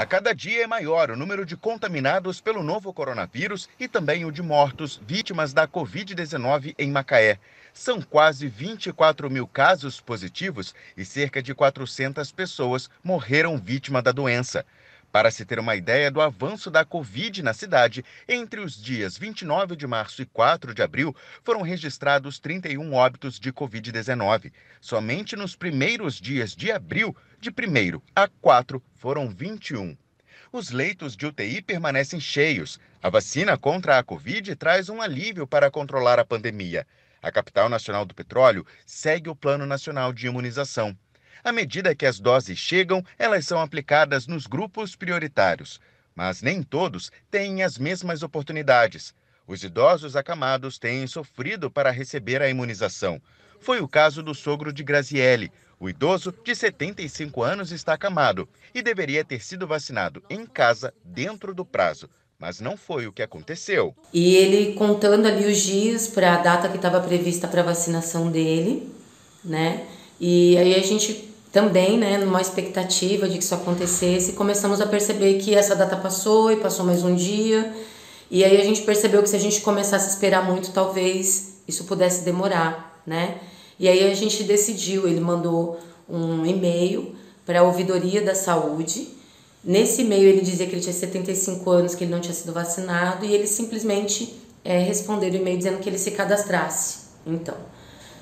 A cada dia é maior o número de contaminados pelo novo coronavírus e também o de mortos vítimas da Covid-19 em Macaé. São quase 24 mil casos positivos e cerca de 400 pessoas morreram vítima da doença. Para se ter uma ideia do avanço da Covid na cidade, entre os dias 29 de março e 4 de abril, foram registrados 31 óbitos de Covid-19. Somente nos primeiros dias de abril, de 1 a 4, foram 21. Os leitos de UTI permanecem cheios. A vacina contra a Covid traz um alívio para controlar a pandemia. A capital nacional do petróleo segue o Plano Nacional de Imunização. À medida que as doses chegam, elas são aplicadas nos grupos prioritários. Mas nem todos têm as mesmas oportunidades. Os idosos acamados têm sofrido para receber a imunização. Foi o caso do sogro de Graziele. O idoso, de 75 anos, está acamado e deveria ter sido vacinado em casa dentro do prazo mas não foi o que aconteceu. E ele contando ali os dias para a data que estava prevista para a vacinação dele, né? E aí a gente também, né, numa expectativa de que isso acontecesse, começamos a perceber que essa data passou e passou mais um dia. E aí a gente percebeu que se a gente começasse a esperar muito, talvez isso pudesse demorar, né? E aí a gente decidiu, ele mandou um e-mail para a ouvidoria da saúde. Nesse e-mail ele dizia que ele tinha 75 anos, que ele não tinha sido vacinado e ele simplesmente é, respondeu o e-mail dizendo que ele se cadastrasse. Então,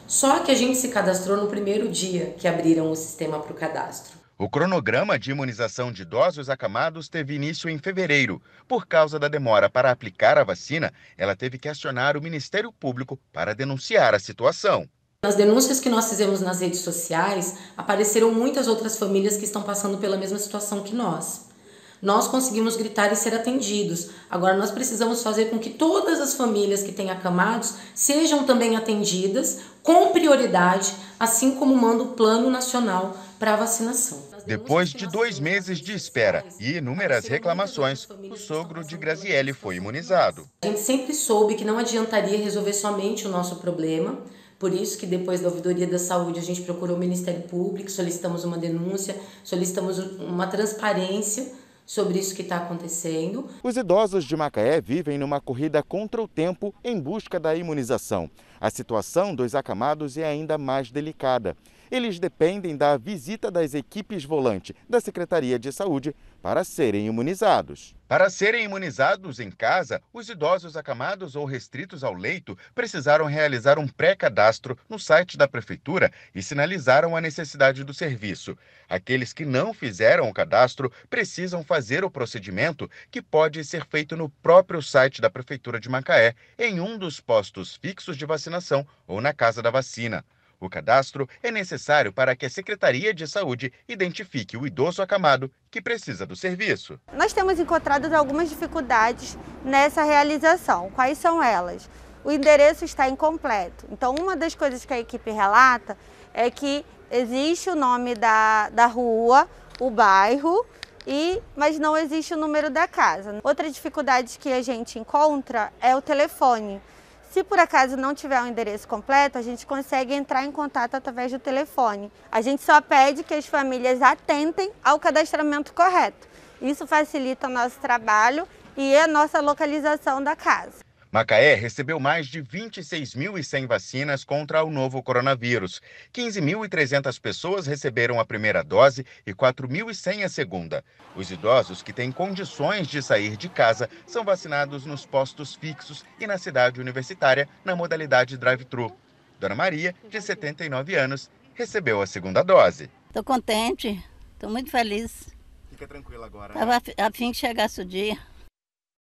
só que a gente se cadastrou no primeiro dia que abriram o sistema para o cadastro. O cronograma de imunização de idosos acamados teve início em fevereiro. Por causa da demora para aplicar a vacina, ela teve que acionar o Ministério Público para denunciar a situação. Nas denúncias que nós fizemos nas redes sociais, apareceram muitas outras famílias que estão passando pela mesma situação que nós nós conseguimos gritar e ser atendidos. Agora, nós precisamos fazer com que todas as famílias que têm acamados sejam também atendidas com prioridade, assim como manda o Plano Nacional para a Vacinação. Depois de dois meses de espera e inúmeras reclamações, o sogro de Graziele foi imunizado. A gente sempre soube que não adiantaria resolver somente o nosso problema. Por isso que depois da ouvidoria da saúde a gente procurou o Ministério Público, solicitamos uma denúncia, solicitamos uma transparência sobre isso que está acontecendo. Os idosos de Macaé vivem numa corrida contra o tempo em busca da imunização. A situação dos acamados é ainda mais delicada eles dependem da visita das equipes volante da Secretaria de Saúde para serem imunizados. Para serem imunizados em casa, os idosos acamados ou restritos ao leito precisaram realizar um pré-cadastro no site da prefeitura e sinalizaram a necessidade do serviço. Aqueles que não fizeram o cadastro precisam fazer o procedimento, que pode ser feito no próprio site da prefeitura de Macaé, em um dos postos fixos de vacinação ou na casa da vacina. O cadastro é necessário para que a Secretaria de Saúde identifique o idoso acamado que precisa do serviço. Nós temos encontrado algumas dificuldades nessa realização. Quais são elas? O endereço está incompleto. Então, uma das coisas que a equipe relata é que existe o nome da, da rua, o bairro, e, mas não existe o número da casa. Outra dificuldade que a gente encontra é o telefone. Se por acaso não tiver o um endereço completo, a gente consegue entrar em contato através do telefone. A gente só pede que as famílias atentem ao cadastramento correto. Isso facilita o nosso trabalho e a nossa localização da casa. Macaé recebeu mais de 26.100 vacinas contra o novo coronavírus. 15.300 pessoas receberam a primeira dose e 4.100 a segunda. Os idosos que têm condições de sair de casa são vacinados nos postos fixos e na cidade universitária, na modalidade drive-thru. Dona Maria, de 79 anos, recebeu a segunda dose. Estou contente, estou muito feliz. Fica tranquila agora. Estava né? a fim que chegasse o dia.